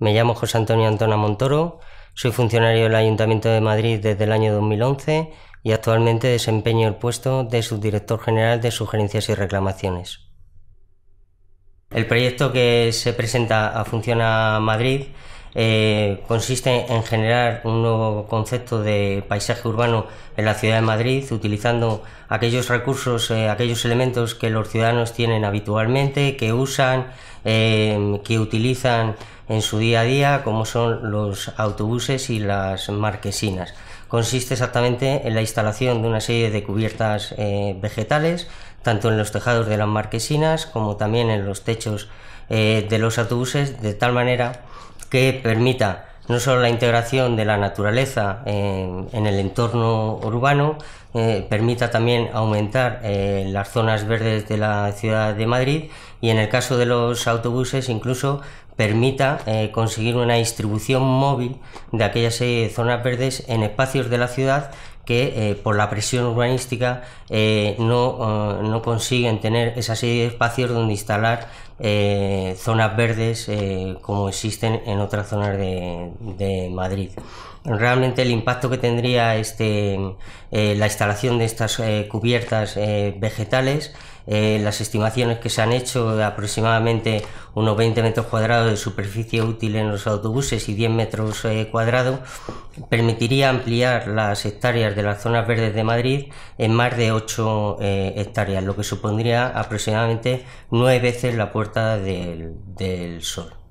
Me llamo José Antonio Antona Montoro, soy funcionario del Ayuntamiento de Madrid desde el año 2011 y actualmente desempeño el puesto de subdirector general de sugerencias y reclamaciones. El proyecto que se presenta a Funciona Madrid eh, consiste en generar un nuevo concepto de paisaje urbano en la ciudad de Madrid, utilizando aquellos recursos, eh, aquellos elementos que los ciudadanos tienen habitualmente, que usan, em, que utilizan en su día a día, como son los autobuses y las marquesinas. Consiste exactamente en la instalación de una serie de cubiertas eh, vegetales, tanto en los tejados de las marquesinas como también en los techos eh, de los autobuses, de tal manera que permita no solo la integración de la naturaleza en, el entorno urbano, eh, permita también aumentar eh, las zonas verdes de la ciudad de Madrid y en el caso de los autobuses incluso permita eh, conseguir una distribución móvil de aquellas eh, zonas verdes en espacios de la ciudad que eh, por la presión urbanística no, consiguen tener esa serie de espacios donde instalar zonas verdes como existen en otras zonas de Madrid realmente el impacto que tendría este, eh, la instalación de estas eh, cubiertas eh, vegetales, las estimaciones que se han hecho de aproximadamente unos 20 metros cuadrados de superficie útil en los autobuses y 10 metros cuadrados, permitiría ampliar las hectáreas de las zonas verdes de Madrid en más de 8 hectáreas, lo que supondría aproximadamente nueve veces la puerta del sol.